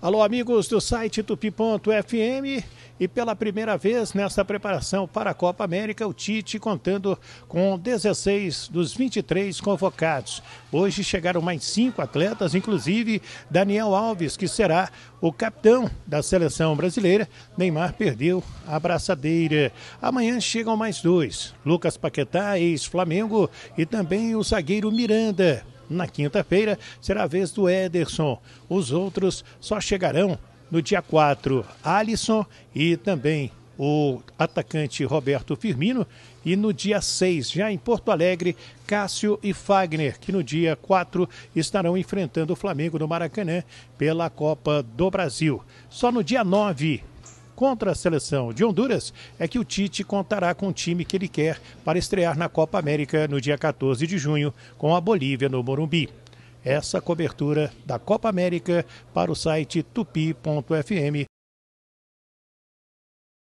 Alô, amigos do site tupi.fm. E pela primeira vez nesta preparação para a Copa América, o Tite contando com 16 dos 23 convocados. Hoje chegaram mais cinco atletas, inclusive Daniel Alves, que será o capitão da seleção brasileira. Neymar perdeu a braçadeira. Amanhã chegam mais dois: Lucas Paquetá, ex-Flamengo, e também o zagueiro Miranda, na quinta-feira será a vez do Ederson. Os outros só chegarão no dia 4, Alisson e também o atacante Roberto Firmino. E no dia 6, já em Porto Alegre, Cássio e Fagner, que no dia 4 estarão enfrentando o Flamengo no Maracanã pela Copa do Brasil. Só no dia 9, contra a seleção de Honduras é que o Tite contará com o time que ele quer para estrear na Copa América no dia 14 de junho com a Bolívia no Morumbi. Essa cobertura da Copa América para o site tupi.fm.